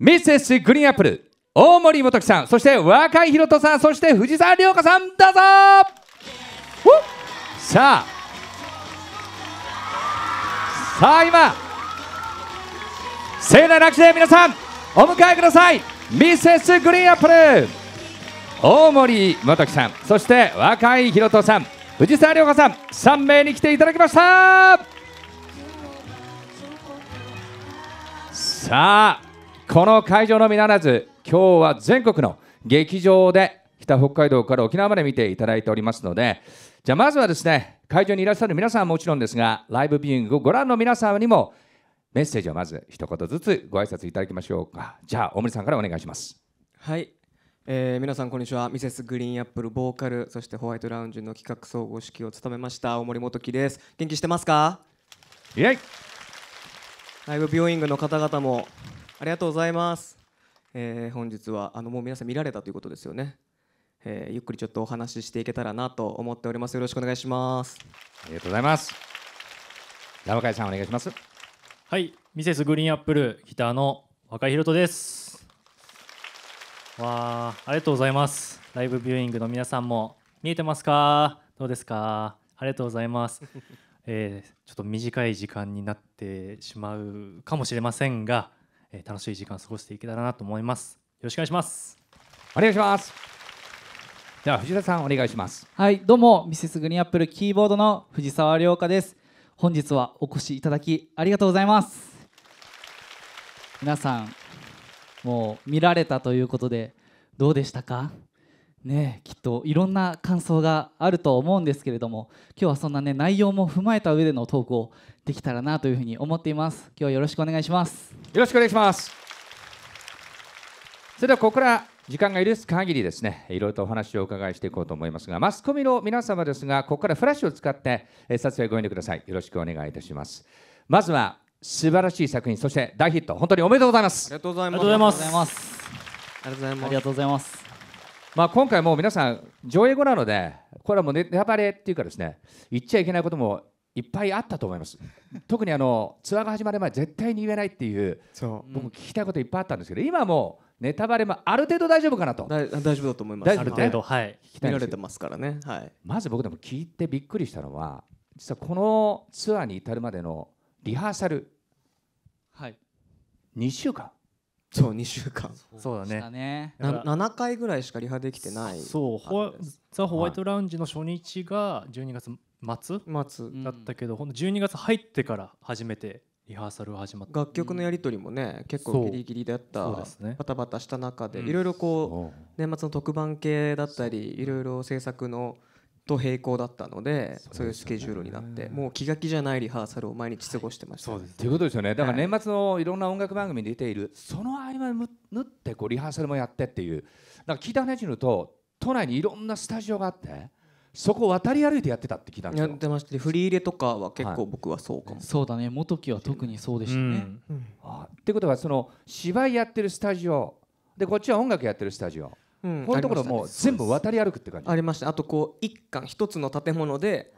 ミセスグリーンアップル大森元樹さんそして若井宏人さんそして藤沢涼香さんどうぞさあさあ今盛大な拍手で皆さんお迎えくださいミセスグリーンアップル大森元樹さんそして若井宏人さん藤沢涼香さん3名に来ていただきましたさあこの会場のみならず今日は全国の劇場で北北海道から沖縄まで見ていただいておりますのでじゃあまずはですね会場にいらっしゃる皆さんはもちろんですがライブビューイングをご覧の皆さんにもメッセージをまず一言ずつご挨拶いただきましょうかじゃあ大森さんからお願いしますはいえー、皆さんこんにちはミセスグリーンアップルボーカルそしてホワイトラウンジの企画総合指揮を務めました大森元樹です元気してますかイエイライブビューイングの方々もありがとうございます。えー、本日はあのもう皆さん見られたということですよね。えー、ゆっくりちょっとお話ししていけたらなと思っております。よろしくお願いします。ありがとうございます。山川さんお願いします。はい、ミセスグリーンアップルギターの若井ひろです。わあ、ありがとうございます。ライブビューイングの皆さんも見えてますか？どうですか？ありがとうございます。えー、ちょっと短い時間になってしまうかもしれませんが。え楽しい時間を過ごしていけたらなと思いますよろしくお願いしますお願いしますでは藤田さんお願いしますはいどうもミセスグリーンアップルキーボードの藤沢亮香です本日はお越しいただきありがとうございます皆さんもう見られたということでどうでしたかね、きっといろんな感想があると思うんですけれども今日はそんな、ね、内容も踏まえた上でのトークをできたらなというふうに思っています今日はよろしくお願いしますよろしくお願いしますそれではここから時間が許す限りですねいろいろとお話をお伺いしていこうと思いますがマスコミの皆様ですがここからフラッシュを使って撮影ご遠慮くださいよろしくお願いいたしますまずは素晴らしい作品そして大ヒット本当におめでとうございますありがとうございますありがとうございますありがとうございますまあ、今回も皆さん上映後なのでこれはもうネタバレっていうかですね言っちゃいけないこともいっぱいあったと思います 特にあのツアーが始まる前絶対に言えないっていう僕聞きたいこといっぱいあったんですけど今もネタバレもある程度大丈夫かなと大丈夫だと思いますある程度はい見られてますからね、はい、まず僕でも聞いてびっくりしたのは実はこのツアーに至るまでのリハーサル、はい、2週間そう2週間そうだねね7回ぐらいしかリハできてないそうホワザ・ホワイトラウンジの初日が12月末末だったけど、ほんと12月入ってから初めてリハーサル始まった楽曲のやり取りもね結構ギリギリだったバタバタした中でいろいろこう年末の特番系だったりいろいろ制作のと並行だったのでそういうスケジュールになってもう気が気じゃないリハーサルを毎日過ごしてました、はい、そうですということですよねだから年末のいろんな音楽番組に出ているその合間に縫ってこうリハーサルもやってっていうなんから聞いた話に言うと都内にいろんなスタジオがあってそこ渡り歩いてやってたって聞いたんですよやってまして振り入れとかは結構僕はそうかも、はい、そうだね元木は特にそうでしたね、うんうん、あってことはその芝居やってるスタジオでこっちは音楽やってるスタジオうん、こういうところも全部渡り歩くって感じありましたあとこう一巻一つの建物で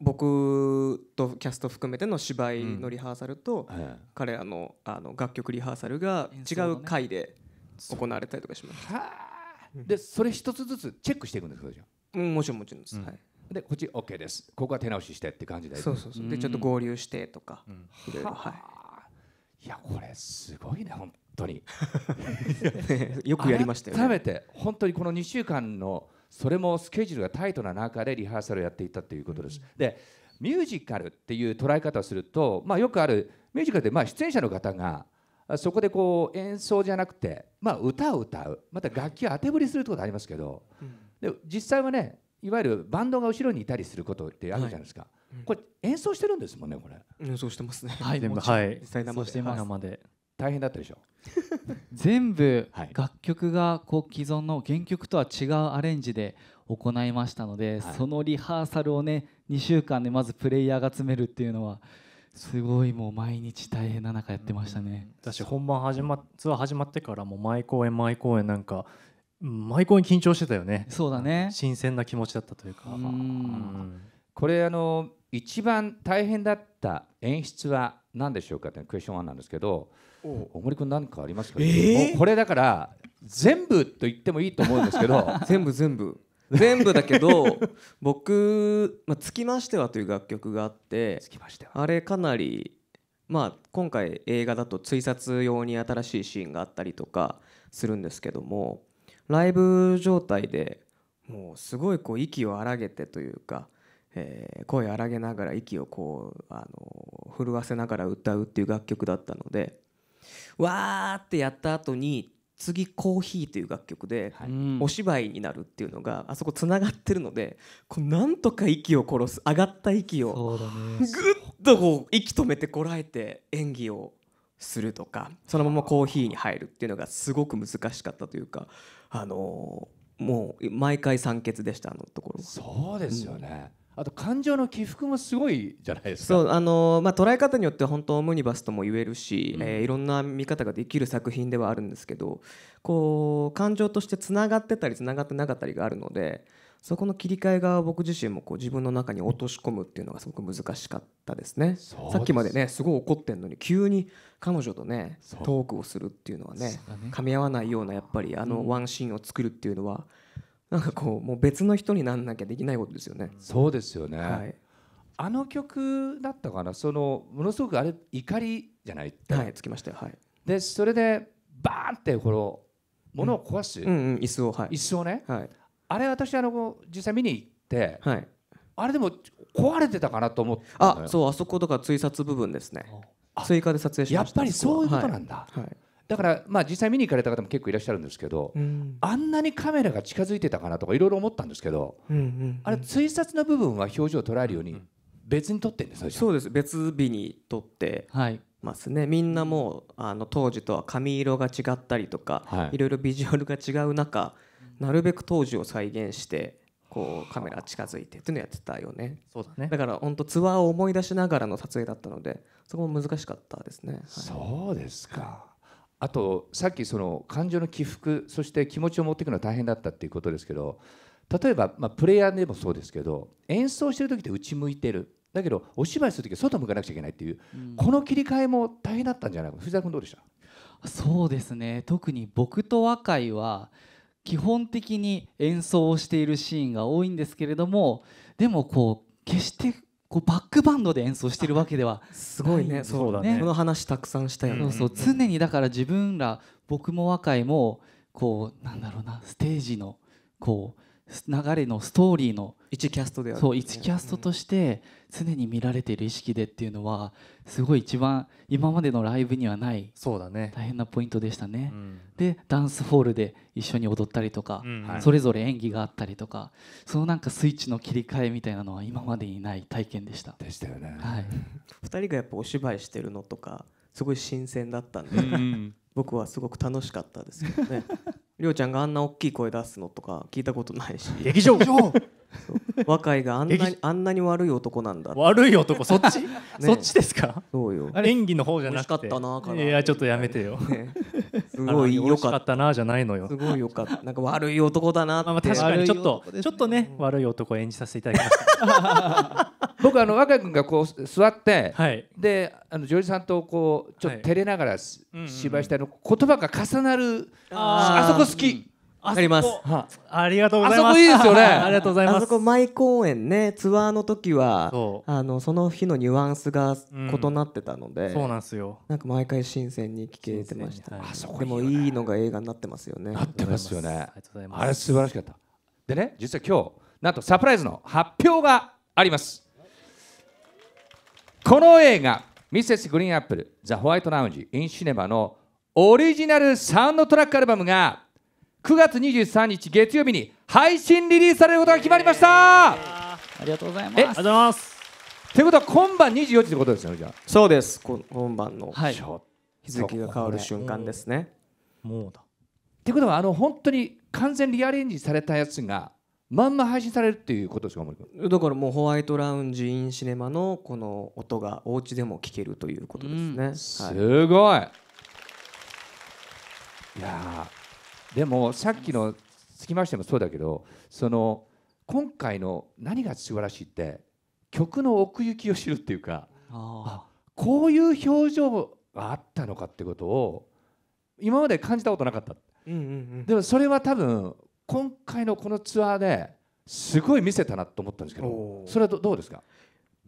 僕とキャスト含めての芝居のリハーサルと、うん、彼らのあの楽曲リハーサルが違う回で行われたりとかしますた、うでそれ一つずつチェックしていくんですかじゃあ、うん、もちろんもちろんです、うん、はいでこっち OK ですここは手直ししてって感じでそうそうそうでちょっと合流してとか、うん、いろいろはいいやこれすごいね本当に よくやりましたよ、ね、改めて本当にこの2週間のそれもスケジュールがタイトな中でリハーサルをやっていたということです、うん、でミュージカルっていう捉え方をすると、まあ、よくあるミュージカルでまあ出演者の方がそこでこう演奏じゃなくて、まあ、歌を歌うまた楽器を当て振りするってことありますけど、うん、で実際はねいわゆるバンドが後ろにいたりすることってあるじゃないですか、はいうん、これ演奏してるんですもんねこれ演奏してますねはい全部はい実際生で大変だったでしょ 全部楽曲がこう既存の原曲とは違うアレンジで行いましたので、はい、そのリハーサルをね2週間でまずプレイヤーが詰めるっていうのはすごいもう毎日大変な中やってましたね。だし本番始まツアー始まってからもう毎公演毎公演なんか毎公演緊張してたよね。そうだね。新鮮な気持ちだったというか。うこれあの一番大変だった演出は何でしょうかってクエスチョン1なんですけど。大森君何かありますか、えー、これだから全部と言ってもいいと思うんですけど 全部全部全部だけど 僕、まあ「つきましては」という楽曲があってあれかなり、まあ、今回映画だと追殺用に新しいシーンがあったりとかするんですけどもライブ状態でもうすごいこう息を荒げてというか、えー、声荒げながら息をこう、あの震わせながら歌うっていう楽曲だったのでわーってやった後に次「コーヒー」という楽曲でお芝居になるっていうのがあそこつながってるのでこうなんとか息を殺す上がった息をぐっとこう息止めてこらえて演技をするとかそのままコーヒーに入るっていうのがすごく難しかったというかあのもう毎回酸欠でしたあのところそうですよね、うんあと感情の起伏もすごいじゃないですかそうあのー、まあ、捉え方によっては本当オムニバスとも言えるし、うん、えー、いろんな見方ができる作品ではあるんですけどこう感情としてつながってたりつながってなかったりがあるのでそこの切り替えが僕自身もこう自分の中に落とし込むっていうのがすごく難しかったですねさっきまでねすごい怒ってんのに急に彼女とねトークをするっていうのはね、ね、噛み合わないようなやっぱりあのワンシーンを作るっていうのは、うんなんかこうもう別の人になんなきゃできないことですよね。そうですよね、はい、あの曲だったかなそのものすごくあれ怒りじゃないはいつきましたよ、はい、でそれでバーンってこの物を壊す、うんうんうん、椅子を、はい、椅子をね、はい、あれ私あの実際見に行って、はい、あれでも壊れてたかなと思ってあそうあそことか追撮部分ですね追加で撮影しましたやっぱりそういうことなんだ、はい、はいだからまあ実際見に行かれた方も結構いらっしゃるんですけど、うん、あんなにカメラが近づいてたかなとかいろいろ思ったんですけど、うんうんうん、あれ追撮の部分は表情を捉えるように別に撮ってんですそうです別日に撮ってますね、はい、みんなもうあの当時とは髪色が違ったりとか、はい、いろいろビジュアルが違う中なるべく当時を再現して。こうカメラ近づいてっていうのやってたよねそうだねだから本当ツアーを思い出しながらの撮影だったのでそこも難しかったですね、はい、そうですかあとさっきその感情の起伏そして気持ちを持っていくのは大変だったっていうことですけど例えば、まあ、プレイヤーでもそうですけど演奏してる時って内向いてるだけどお芝居する時は外向かなくちゃいけないっていう、うん、この切り替えも大変だったんじゃないか藤田君どうでしたそうですね特に僕と和解は基本的に演奏をしているシーンが多いんですけれどもでもこう決してこうバックバンドで演奏してるわけではすごいねそうだねこの話たくさんしたよね、そうそう常にだから自分ら僕も若いもこうなんだろうなステージのこう流れのストーリーの一キャストであるそう一キャストとして常に見られている意識でっていうのはすごい一番今までのライブにはないそうだね大変なポイントでしたね、うん、でダンスホールで一緒に踊ったりとか、うんはい、それぞれ演技があったりとかそのなんかスイッチの切り替えみたいなのは今までにない体験でしたでしたよね、はい、2人がやっぱお芝居してるのとかすごい新鮮だったんで、僕はすごく楽しかったですけどねりょうちゃんがあんな大きい声出すのとか聞いたことないし劇場若いがあんなにあんなに悪い男なんだ悪い男そっち、ね、そっちですかそうよ演技の方じゃなくてかったなからいやちょっとやめてよ、ね、すごいよかったなじゃないのよすごいよかったなんか悪い男だなって、まあ、確かにちょっとちょっとね、悪い男演じさせていただきました 僕あの若君がこう座って、はい、であのジョージさんとこうちょっと照れながら、芝居したの言葉が重なるあそこ好き。りますあ。りがとうございます。いいですよね。ありがとうございます。あそこ舞公演ね、ツアーの時は、あのその日のニュアンスが異なってたので、うん、そうなんですよ。なんか毎回新鮮に聞けてました。はい、あそこでもいいのが映画になってますよね。なってますよね。ありがとうございます。あれ素晴らしかった。でね、実は今日なんとサプライズの発表があります。この映画、ミセス・グリーンアップル、ザ・ホワイト・ラウンジ、イン・シネマのオリジナルサウンドトラックアルバムが9月23日月曜日に配信リリースされることが決まりました、ありがとうございます。ありがとうございます。ということは今晩24時ってことですよね、じゃあ。そうです、今晩の、はい、日付が変わる瞬間ですね。もうだ。ってことは、あの本当に完全リアレンジされたやつがまんま配信されるっていうことですかだからもうホワイトラウンジインシネマのこの音がお家でも聴けるということですね、うん、すごい、い、やでもさっきのつきましてもそうだけどその今回の何が素晴らしいって曲の奥行きを知るっていうかこういう表情があったのかってことを今まで感じたことなかった、うんうんうん、でもそれは多分今回のこのツアーですごい見せたなと思ったんですけどそれはどうですか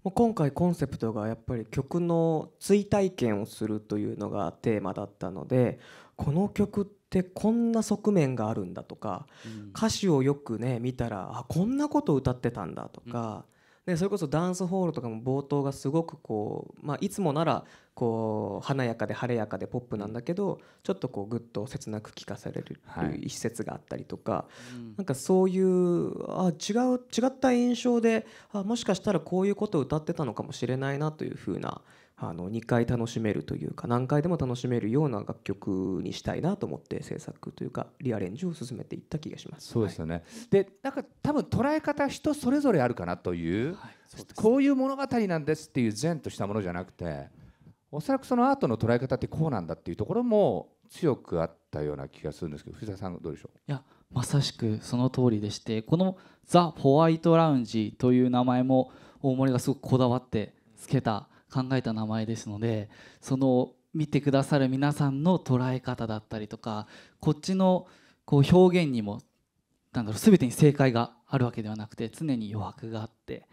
今回コンセプトがやっぱり曲の追体験をするというのがテーマだったのでこの曲ってこんな側面があるんだとか、歌詞をよくね見たらあこんなこと歌ってたんだとか、うんでそれこそダンスホールとかも冒頭がすごくこう、まあ、いつもならこう華やかで晴れやかでポップなんだけどちょっとこうぐっと切なく聞かされるいう一節があったりとか、はい、なんかそういうあ違う違った印象であもしかしたらこういうことを歌ってたのかもしれないなというふうなあの2回楽しめるというか何回でも楽しめるような楽曲にしたいなと思って制作というかリアレンジを進めていった気がします。そうですよね、はい、でなんか多分捉え方人それぞれあるかなというはいうね、こういう物語なんですっていう善としたものじゃなくておそらくそのアートの捉え方ってこうなんだっていうところも強くあったような気がするんですけど藤田さんどうでしょういやまさしくその通りでしてこの「ザ・ホワイト・ラウンジ」という名前も大森がすごくこだわってつけた。考えた名前ですのでその見てくださる皆さんの捉え方だったりとかこっちのこう表現にもなんだろう全てに正解があるわけではなくて常に余白があって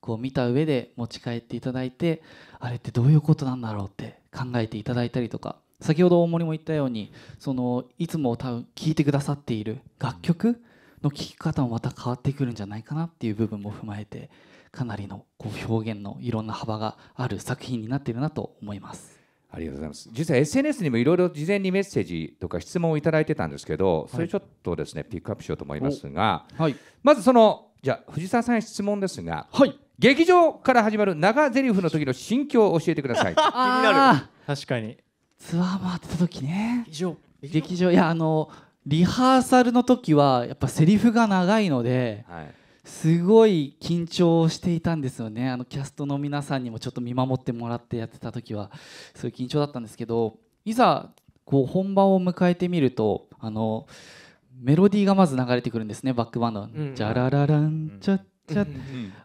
こう見た上で持ち帰っていただいてあれってどういうことなんだろうって考えていただいたりとか先ほど大森も言ったようにそのいつも多分聴いてくださっている楽曲の聴き方もまた変わってくるんじゃないかなっていう部分も踏まえてかなりのこう表現のいろんな幅がある作品になっているなと思います。ありがとうございます。実は SNS にもいろいろ事前にメッセージとか質問を頂いてたんですけど、それちょっとですね、はい、ピックアップしようと思いますが、はい、まずそのじゃあ藤沢さんへ質問ですが、はい、劇場から始まる長ゼリフの時の心境を教えてください。気になる。確かに。ツアー回ってた時ね。劇場。劇場いやあのリハーサルの時はやっぱセリフが長いので。はいすごい緊張していたんですよねあのキャストの皆さんにもちょっと見守ってもらってやってた時はそういう緊張だったんですけどいざこう本番を迎えてみるとあのメロディーがまず流れてくるんですねバックバンドの「じゃらららんちゃっちゃ」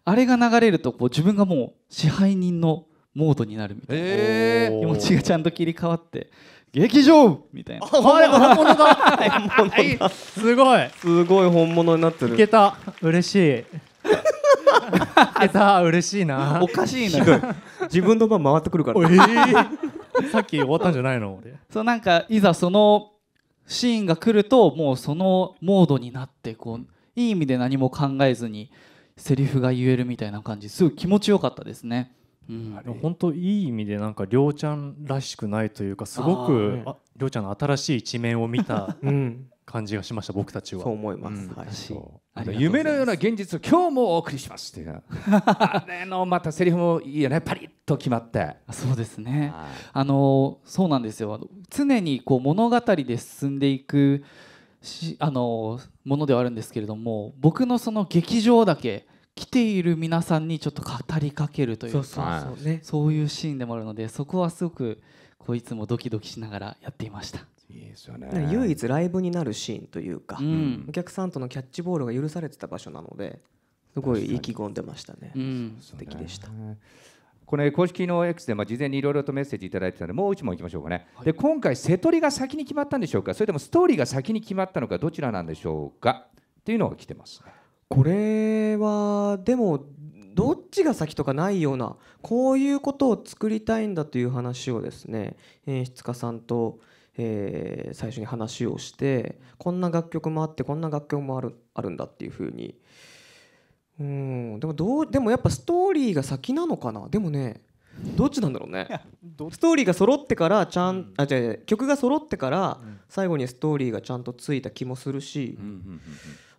あれが流れるとこう自分がもう支配人のモードになるみたいな気持ちがちゃんと切り替わって。劇場みたいなあ本物だ すごいすごい本物になってるいけた嬉しいいけた嬉しいなおかしいな自分の番回ってくるから、さっき終わったんじゃないのそうなんかいざそのシーンが来るともうそのモードになってこういい意味で何も考えずにセリフが言えるみたいな感じすごい気持ちよかったですねうん、本当いい意味でなんかりょうちゃんらしくないというかすごくりょうちゃんの新しい一面を見た感じがしました、僕たちは。そう思います、はい、夢のような現実を今日もお送りしますっていうあれのまたセリフもいいよねパリッと決まってそうですね、あのそうなんですよ常にこう物語で進んでいくしあのものではあるんですけれども僕のその劇場だけ来ている皆さんにちょっと語りかけるというかそういうシーンでもあるのでそこはすごくこいつもドキドキしながらやっていました。いいですよね、唯一ライブになるシーンというか、うん、お客さんとのキャッチボールが許されてた場所なのですごい意気込んでましたね、素敵でした。これ公式の X でまあ事前にいろいろとメッセージ頂いてたのでもう一問いきましょうかね、はい、で今回瀬取りが先に決まったんでしょうかそれともストーリーが先に決まったのかどちらなんでしょうかっていうのが来てます、ねこれはでもどっちが先とかないようなこういうことを作りたいんだという話をですね演出家さんと、えー、最初に話をしてこんな楽曲もあってこんな楽曲もあるあるんだっていうふうにでもやっぱストーリーが先なのかなでもねどっちなんだろうねストーリーが揃ってからちゃん、あ違う曲が揃ってから最後にストーリーがちゃんとついた気もするし。うんうんうんうん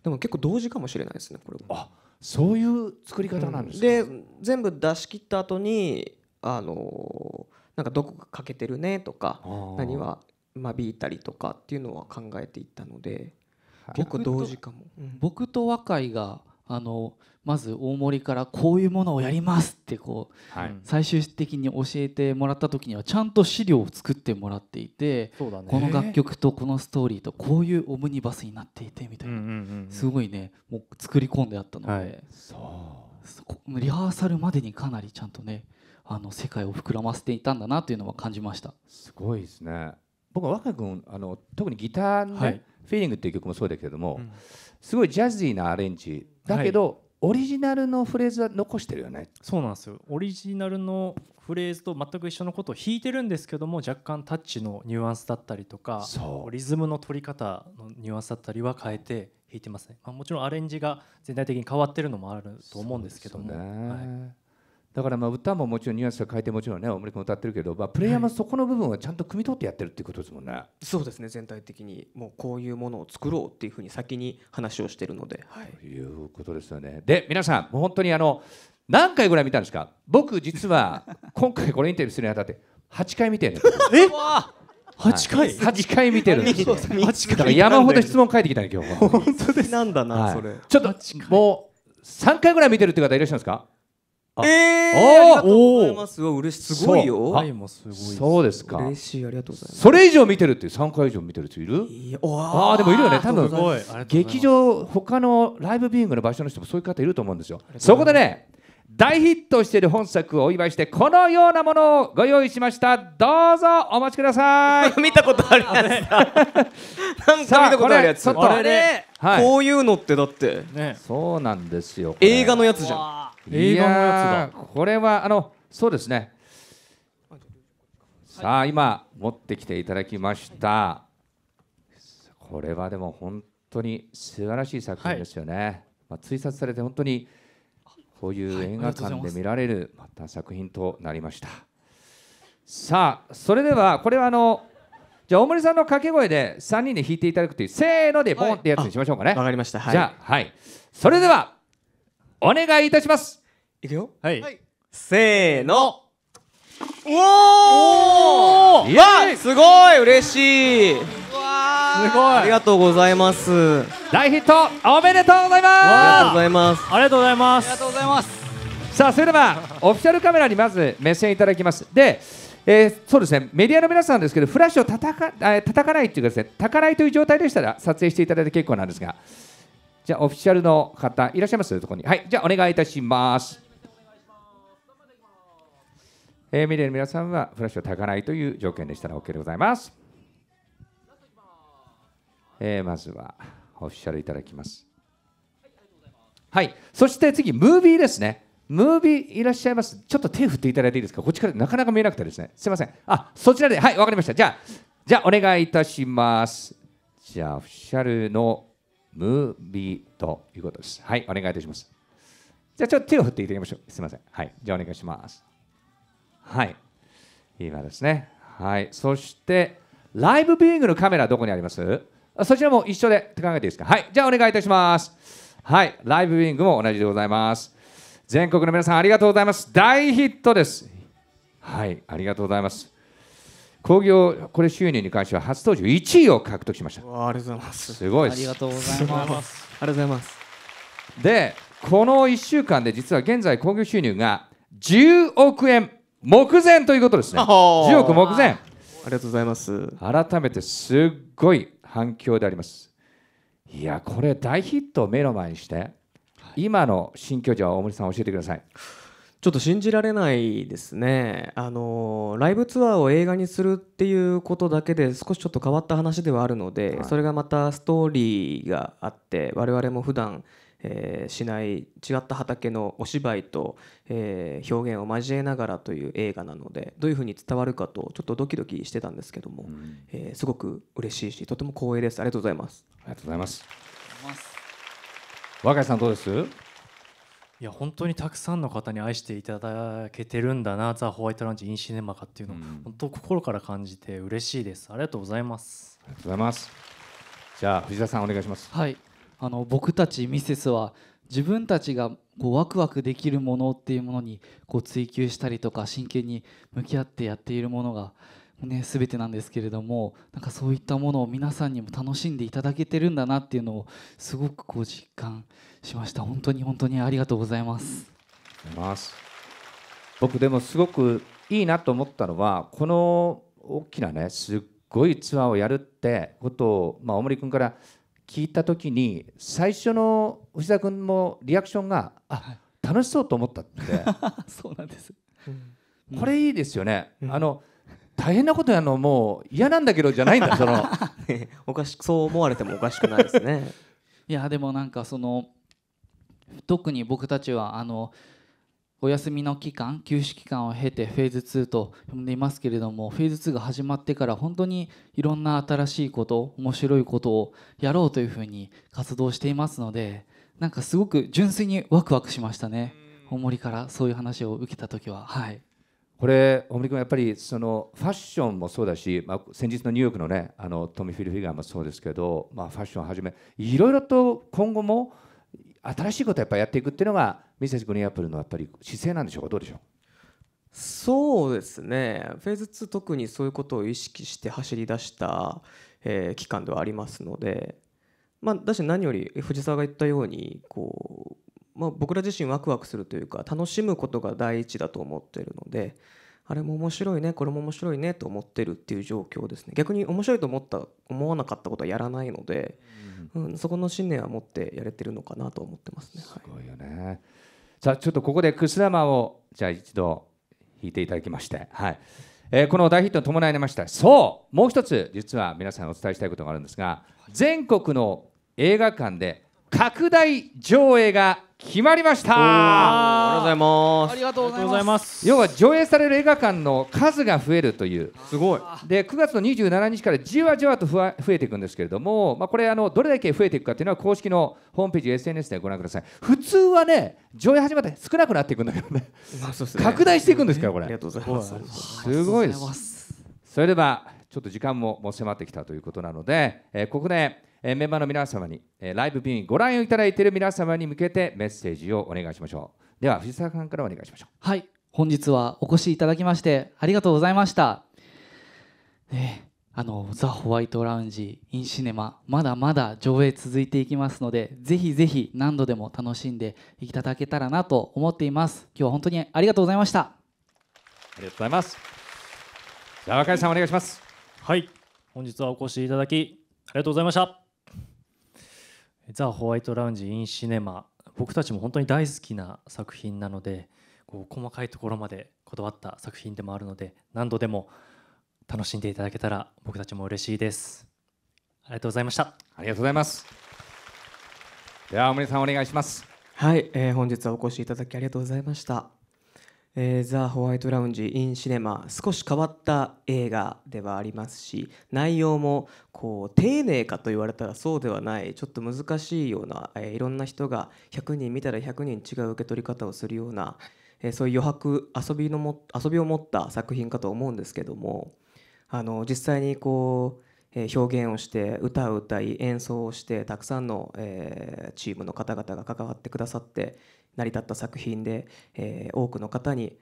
でも結構同時かもしれないですねこれあそういう作り方なんですか、うん、で全部出し切った後にあのなんかどこか欠けてるねとか何は間引いたりとかっていうのは考えていったので結構同時かも、僕と若井があのまず大森からこういうものをやりますってこう、はい、最終的に教えてもらった時にはちゃんと資料を作ってもらっていて、ね、この楽曲とこのストーリーとこういうオムニバスになっていてみたいな、うんうんうんうん、すごいねもう作り込んであったので、はい、そうリハーサルまでにかなりちゃんとねあの世界を膨らませていたんだなというのは感じましたすごいですね。僕は若君あの特にギターの、ねはい、フィーリング」っていう曲もそうだけれども、うん、すごいジャズィーなアレンジだけど、はい、オリジナルのフレーズは残してるよねそうなんですよオリジナルのフレーズと全く一緒のことを弾いてるんですけども若干タッチのニュアンスだったりとかリズムの取り方のニュアンスだったりは変えて弾いてますね、まあ、もちろんアレンジが全体的に変わってるのもあると思うんですけども。ね、はいだからまあ歌ももちろんニュアンスは変えてもちろんね大森君歌ってるけど、まあ、プレイヤーもそこの部分はちゃんと汲み取ってやってるっていうことですもんね、はい、そうですね全体的にもうこういうものを作ろうっていうふうに先に話をしてるので、はい、ということですよねで皆さんもう本当にあの何回ぐらい見たんですか僕実は 今回これインタビューするにあたって8回見てるんですえ8回、はい、8回見てるんです回山ほど質問書いてきたね今日本当ですなんだな、それちょっともう3回ぐらい見てるって方いらっしゃるんですかえー、ああおおすごいすごいよはい、もすごいそうですか嬉しいありがとうございますそれ以上見てるっていう3回以上見てる人いるいああでもいるよね多分劇場他のライブビューイングの場所の人もそういう方いると思うんですよそこでね大ヒットしている本作をお祝いしてこのようなものをご用意しましたどうぞお待ちください 見たことあるやつなんか見たことあるやつこれ、はい、こういうのってだって、ね、そうなんですよ映画のやつじゃん映画のやつだこれはあのそうですね、さあ今持ってきていただきました、これはでも本当に素晴らしい作品ですよね、はい、まあ、追殺されて本当にこういう映画館で見られるまた作品となりました、さあそれではこれはあのじゃあ大森さんの掛け声で3人で弾いていただくというせーのでボンってやつにしましょうかねわ、かりましたじゃあはいそれではお願いいたしますいくよはい、せーのおおわやすごい嬉しいすごいありがとうございます大ヒットおめでとうございますありがとうございますありがとうございますありがとうございますさあそれではオフィシャルカメラにまず目線いただきますでえー、そうですねメディアの皆さんですけどフラッシュをたたか叩かないっていうかですねたかないという状態でしたら撮影していただいて結構なんですがじゃあオフィシャルの方いらっしゃいますとこにはいじゃあお願いいたしますえー、見れる皆さんはフラッシュをたかないという条件でしたら OK でございます。えー、まずはオフィシャルいただきます。はい、そして次、ムービーですね。ムービーいらっしゃいます。ちょっと手振っていただいていいですか。こっちからなかなか見えなくてですね。すいません。あ、そちらで、はい、わかりました。じゃあ、じゃあお願いいたします。じゃあ、オフィシャルのムービーということです。はい、お願いいたします。じゃあ、ちょっと手を振っていただきましょう。すいません。はい、じゃあお願いします。はい今ですねはいそしてライブビューイングのカメラどこにありますそちらも一緒で考えていいですかはいじゃあお願いいたしますはいライブビューイングも同じでございます全国の皆さんありがとうございます大ヒットですはいありがとうございます興行これ収入に関しては初登場1位を獲得しましたありがとうございますすごいありがとうございます ありがとうございますでこの1週間で実は現在興行収入が10億円目前ということですね10億目前ありがとうございます改めてすっごい反響でありますいやこれ大ヒットを目の前にして、はい、今の新居場は大森さん教えてくださいちょっと信じられないですねあのライブツアーを映画にするっていうことだけで少しちょっと変わった話ではあるので、はい、それがまたストーリーがあって我々も普段えー、しない違った畑のお芝居と、えー、表現を交えながらという映画なのでどういうふうに伝わるかとちょっとドキドキしてたんですけども、うん、えー、すごく嬉しいしとても光栄ですありがとうございますありがとうございます若井さんどうですいや本当にたくさんの方に愛していただけてるんだな、ザ・ホワイトランチ、インシネマかっていうのを、うん、本当、心から感じて嬉しいです。ありがとうございます。ありがとうございます。じゃあ、藤田さん、お願いします。はい、あの僕たちミセスは自分たちがこうワクワクできるものっていうものにこう追求したりとか真剣に向き合ってやっているものが、ね、全てなんですけれどもなんかそういったものを皆さんにも楽しんでいただけてるんだなっていうのをすごくこう実感しました本当に本当にありがとうございます僕でもすごくいいなと思ったのはこの大きなねすっごいツアーをやるってことを、まあ、大森君から聞いた時に最初の藤田君のリアクションが「あ、はい、楽しそうと思った」って そうなんです、うん、これいいですよね、うん、あの大変なことやのもう嫌なんだけどじゃないんだその おかしそう思われてもおかしくないですね いやでもなんかその特に僕たちはあのお休みの期間休止期間を経てフェーズ2と呼んでいますけれどもフェーズ2が始まってから本当にいろんな新しいこと面白いことをやろうというふうに活動していますのでなんかすごく純粋にワクワクしましたね大森からそういう話を受けた時ははいこれ大森君やっぱりそのファッションもそうだし、まあ、先日のニューヨークのねあのトミー・フィルフィガーもそうですけど、まあ、ファッションをはじめいろいろと今後も新しいことをやっぱやっていくっていうのがミセスグリーンアップルのやっぱり姿勢なんでしょうかどうでしょうそうですねフェーズ2特にそういうことを意識して走り出した、えー、期間ではありますので、まあ、だし何より藤沢が言ったようにこう、まあ、僕ら自身ワクワクするというか楽しむことが第一だと思っているので、あれも面白いねこれも面白いねと思ってるっていう状況ですね逆に面白いと思った思わなかったことはやらないので、うん、うん、そこの信念は持ってやれてるのかなと思ってますね。すごいよね、はい、さあちょっとここでくす玉をじゃあ一度弾いていただきまして、はいえー、この大ヒットに伴いましたそうもう一つ実は皆さんお伝えしたいことがあるんですが全国の映画館で拡大上映が決まりましたありがとうございます要は上映される映画館の数が増えるというすごいで9月の27日からじわじわと増えていくんですけれども、まあ、これあのどれだけ増えていくかというのは公式のホームページ SNS でご覧ください普通はね上映始まって少なくなっていくんだけどねね、拡大していくんですからこれ、ありがとうございますすごいですそれではちょっと時間ももう迫ってきたということなので、えー、ここで、ねえー、メンバーの皆様に、えー、ライブビューイングご覧いただいている皆様に向けてメッセージをお願いしましょうでは藤沢さんからお願いしましょうはい本日はお越しいただきましてありがとうございました、ね、あのザ・ホワイトラウンジインシネマまだまだ上映続いていきますのでぜひぜひ何度でも楽しんでいただけたらなと思っています今日は本当にありがとうございましたありがとうございますじゃあ若井さんお願いしますはい本日はお越しいただきありがとうございましたザ・ホワイト・ラウンジ・イン・シネマ僕たちも本当に大好きな作品なのでこう細かいところまでこだわった作品でもあるので何度でも楽しんでいただけたら僕たちも嬉しいですありがとうございましたありがとうございますでは大森さんお願いしますはい、えー、本日はお越しいただきありがとうございましたえー、ザ・ホワイト・ラウンジ・イン・シネマ少し変わった映画ではありますし内容もこう丁寧かと言われたらそうではないちょっと難しいような、えー、いろんな人が100人見たら100人違う受け取り方をするような、えー、そういう余白遊びのも遊びを持った作品かと思うんですけどもあの実際にこう表現をして歌を歌い演奏をしてたくさんのチームの方々が関わってくださって成り立った作品で多くの方に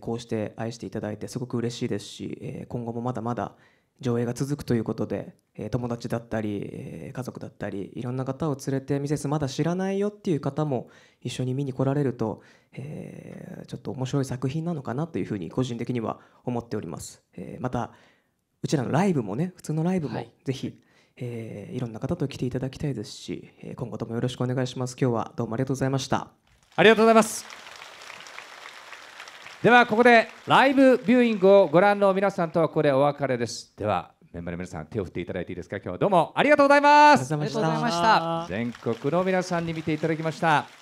こうして愛していただいてすごく嬉しいですし今後もまだまだ上映が続くということで友達だったり家族だったりいろんな方を連れてミセスまだ知らないよっていう方も一緒に見に来られるとちょっと面白い作品なのかなというふうに個人的には思っております。またうちらのライブもね普通のライブもぜひ、はえー、いろんな方と来ていただきたいですしえ今後ともよろしくお願いします今日はどうもありがとうございましたありがとうございますではここでライブビューイングをご覧の皆さんとはここでお別れですではメンバーの皆さん手を振っていただいていいですか今日はどうもありがとうございますありがとうございました全国の皆さんに見ていただきました